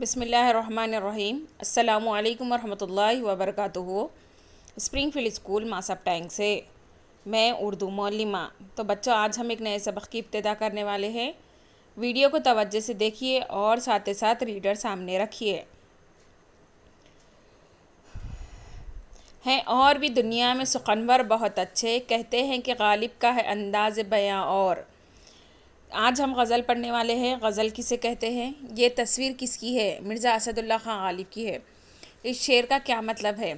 बसमीम् अल्लाम वरहमल वबरक स्प्रिंग फील्ड स्कूल मासअप टैंक से मैं उर्दू मौलिमा तो बच्चों आज हम एक नए सबक की इब्तदा करने वाले हैं वीडियो को तवज्जो से देखिए और साथ ही साथ रीडर सामने रखिए हैं और भी दुनिया में सुखनवर बहुत अच्छे कहते हैं कि गालिब का है अंदाज़ बयाँ और आज हम गज़ल पढ़ने वाले हैं गज़ल किसे कहते हैं ये तस्वीर किसकी है मिर्ज़ा असदुल्ला खां गालिब की है इस शेर का क्या मतलब है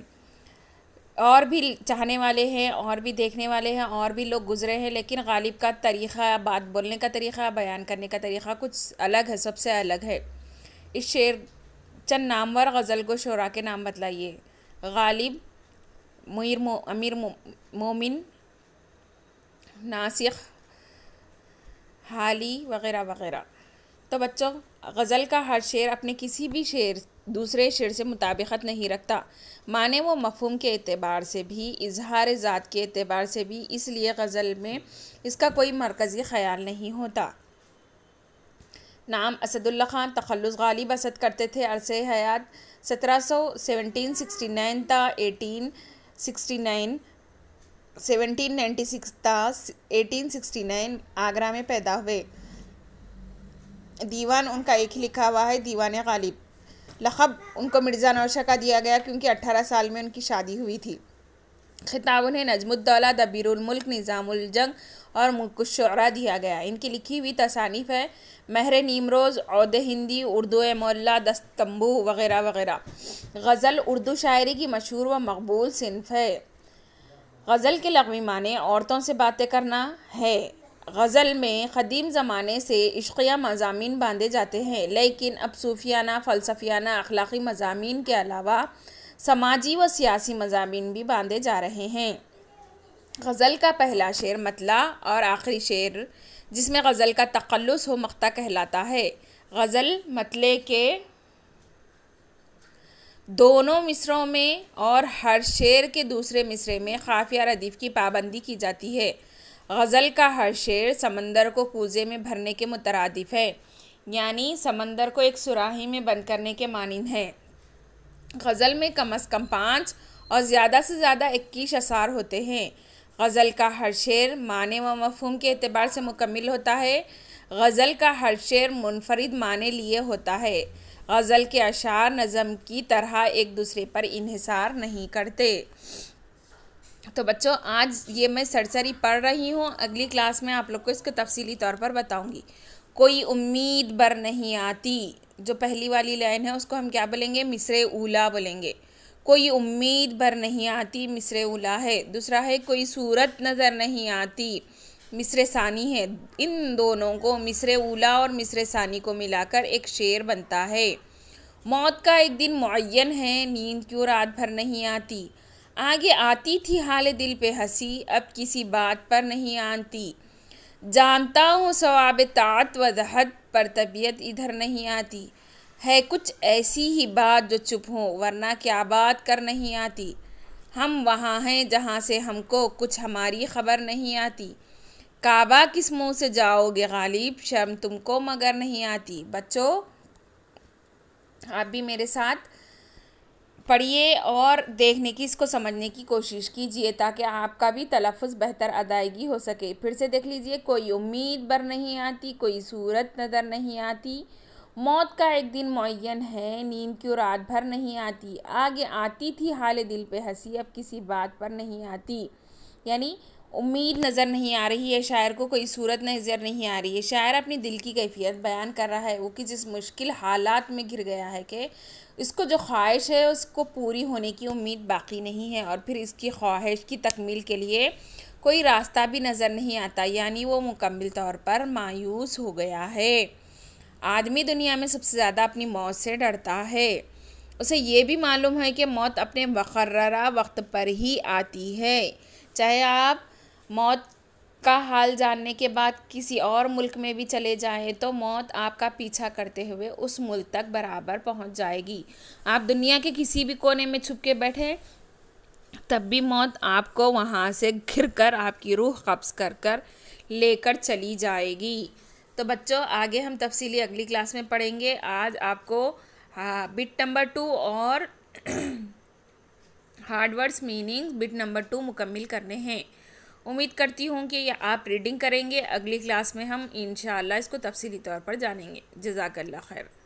और भी चाहने वाले हैं और भी देखने वाले हैं और भी लोग गुजरे हैं लेकिन गालिब का तरीक़ा बात बोलने का तरीक़ा बयान करने का तरीक़ा कुछ अलग है सबसे अलग है इस शेर चंद नामवर गज़ल को शोरा के नाम बतलाइए गालिब मीर मो अमीर मोमिन नासिक हाली वगैरह वगैरह तो बच्चों गज़ल का हर शेर अपने किसी भी शेर दूसरे शेर से मुताबिकत नहीं रखता माने वो मफहम के अतबार से भी इजहार ज़ात के अतबार से भी इसलिए गज़ल में इसका कोई मरकज़ी ख्याल नहीं होता नाम असदुल्ला ख़ान तखलस गालिब असद करते थे अरसे हयात सत्रह सौ सेवनटीन सिक्सटी नाइन था एटीन सिक्सटी नाइन 1796 था नाइन आगरा में पैदा हुए दीवान उनका एक ही लिखा हुआ है दीवान गालिब लखब उनको मिर्ज़ा नौशा का दिया गया क्योंकि 18 साल में उनकी शादी हुई थी खिताब उन्हें नजमुद्दौला दबीरमल्क निज़ामजंग और मुल्कुशरा दिया गया इनकी लिखी हुई तसानीफ है महर नीमरोज़ अद हिंदी उर्दू मोल्ला दस्तम्बू वगैरह वगैरह गज़ल उर्दू शायरी की मशहूर व मकबूल सिनफ है गज़ल के लगवी माने औरतों से बातें करना है गज़ल में क़दीम ज़माने से इश्किया मजामी बांधे जाते हैं लेकिन अब सूफियाना फ़लसफियाना अखलाक़ी मजामी के अलावा समाजी व सियासी मजामी भी बांधे जा रहे हैं गज़ल का पहला शेर मतला और आखिरी शेर जिसमें गज़ल का तकल्लुस हो मख्ता कहलाता है गज़ल मतले के दोनों मिसरों में और हर शेर के दूसरे मिसरे में खाफिया रदीफ़ की पाबंदी की जाती है गज़ल का हर शेर समंदर को कूजे में भरने के मुतरदफ़ है यानी समंदर को एक सुराही में बंद करने के मानंद हैं गज़ल में कम अज़ कम पाँच और ज़्यादा से ज़्यादा इक्कीस असार होते हैं गज़ल का हर शेर माने व मफहम के अतबार से मुकम्मल होता है गज़ल का हर शेर मुनफरद माने लिए होता है गज़ल के अशार नज़म की तरह एक दूसरे पर इन्हिसार नहीं करते तो बच्चों आज ये मैं सरसरी पढ़ रही हूँ अगली क्लास में आप लोग को इसको तफसीली तौर पर बताऊँगी कोई उम्मीद बर नहीं आती जो पहली वाली लाइन है उसको हम क्या बोलेंगे मिसरे ऊला बोलेंगे कोई उम्मीद भर नहीं आती मिसरे उला है दूसरा है कोई सूरत नज़र नहीं आती मिसर सानी है इन दोनों को मिसर उला और मिसर सानी को मिलाकर एक शेर बनता है मौत का एक दिन मुन है नींद क्यों रात भर नहीं आती आगे आती थी हाल दिल पे हंसी अब किसी बात पर नहीं आती जानता हूँ सवाब तात व पर तबीयत इधर नहीं आती है कुछ ऐसी ही बात जो चुप हो वरना क्या बात कर नहीं आती हम वहाँ हैं जहाँ से हमको कुछ हमारी खबर नहीं आती काबा किस मुंह से जाओगे गालिब शर्म तुमको मगर नहीं आती बच्चों आप भी मेरे साथ पढ़िए और देखने की इसको समझने की कोशिश कीजिए ताकि आपका भी तलफ़ बेहतर अदायगी हो सके फिर से देख लीजिए कोई उम्मीद बर नहीं आती कोई सूरत नज़र नहीं आती मौत का एक दिन मुन है नींद क्यों रात भर नहीं आती आगे आती थी हाल दिल पे हंसी अब किसी बात पर नहीं आती यानी उम्मीद नज़र नहीं आ रही है शायर को कोई सूरत नज़र नहीं आ रही है शायर अपनी दिल की कैफियत बयान कर रहा है वो कि जिस मुश्किल हालात में घिर गया है कि इसको जो ख्वाहिश है उसको पूरी होने की उम्मीद बाकी नहीं है और फिर इसकी ख्वाहिश की तकमील के लिए कोई रास्ता भी नज़र नहीं आता यानी वो मुकम्मल तौर पर मायूस हो गया है आदमी दुनिया में सबसे ज़्यादा अपनी मौत से डरता है उसे ये भी मालूम है कि मौत अपने मकर्रा वक्त पर ही आती है चाहे आप मौत का हाल जानने के बाद किसी और मुल्क में भी चले जाएं तो मौत आपका पीछा करते हुए उस मुल्क तक बराबर पहुंच जाएगी आप दुनिया के किसी भी कोने में छुप के बैठे तब भी मौत आपको वहाँ से घिर कर आपकी रूह कब्ज़ कर कर लेकर चली जाएगी तो बच्चों आगे हम तफसीली अगली क्लास में पढ़ेंगे आज आपको हाँ बिट नंबर टू और हार्डवर्ड्स मीनिंग बिट नंबर टू मुकम्मल करने हैं उम्मीद करती हूँ कि आप रीडिंग करेंगे अगली क्लास में हम इन इसको तफसीली तौर पर जानेंगे जजाकल्ला खैर